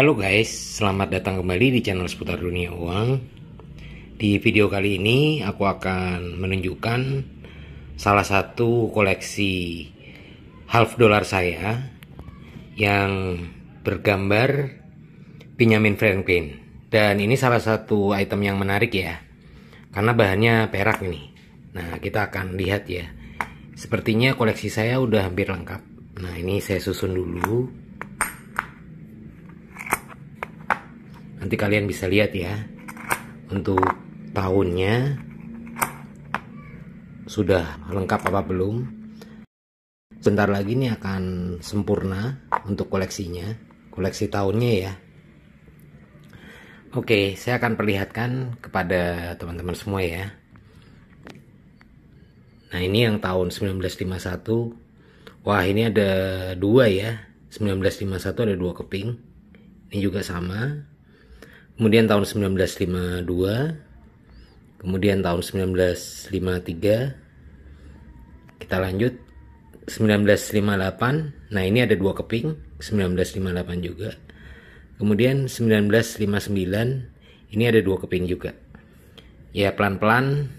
Halo guys, selamat datang kembali di channel seputar dunia uang. Di video kali ini aku akan menunjukkan salah satu koleksi half dollar saya yang bergambar Benjamin Franklin. Dan ini salah satu item yang menarik ya. Karena bahannya perak ini. Nah, kita akan lihat ya. Sepertinya koleksi saya udah hampir lengkap. Nah, ini saya susun dulu nanti kalian bisa lihat ya untuk tahunnya sudah lengkap apa belum sebentar lagi ini akan sempurna untuk koleksinya koleksi tahunnya ya Oke, saya akan perlihatkan kepada teman-teman semua ya. Nah, ini yang tahun 1951. Wah, ini ada dua ya. 1951 ada dua keping. Ini juga sama kemudian tahun 1952 kemudian tahun 1953 kita lanjut 1958 nah ini ada dua keping 1958 juga kemudian 1959 ini ada dua keping juga ya pelan-pelan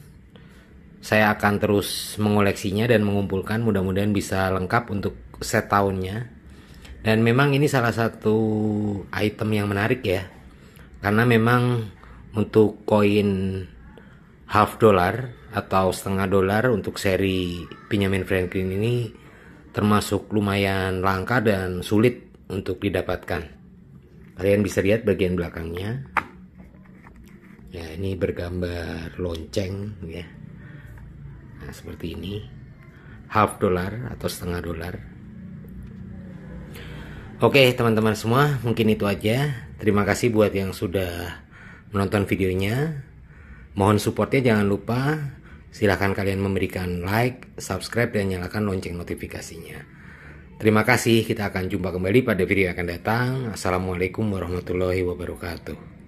saya akan terus mengoleksinya dan mengumpulkan mudah-mudahan bisa lengkap untuk set tahunnya dan memang ini salah satu item yang menarik ya karena memang untuk koin half dollar atau setengah dolar untuk seri Benjamin Franklin ini termasuk lumayan langka dan sulit untuk didapatkan. Kalian bisa lihat bagian belakangnya. Ya, ini bergambar lonceng ya. Nah, seperti ini. Half dollar atau setengah dolar. Oke teman-teman semua mungkin itu aja. Terima kasih buat yang sudah menonton videonya. Mohon supportnya jangan lupa. Silahkan kalian memberikan like, subscribe, dan nyalakan lonceng notifikasinya. Terima kasih, kita akan jumpa kembali pada video yang akan datang. Assalamualaikum warahmatullahi wabarakatuh.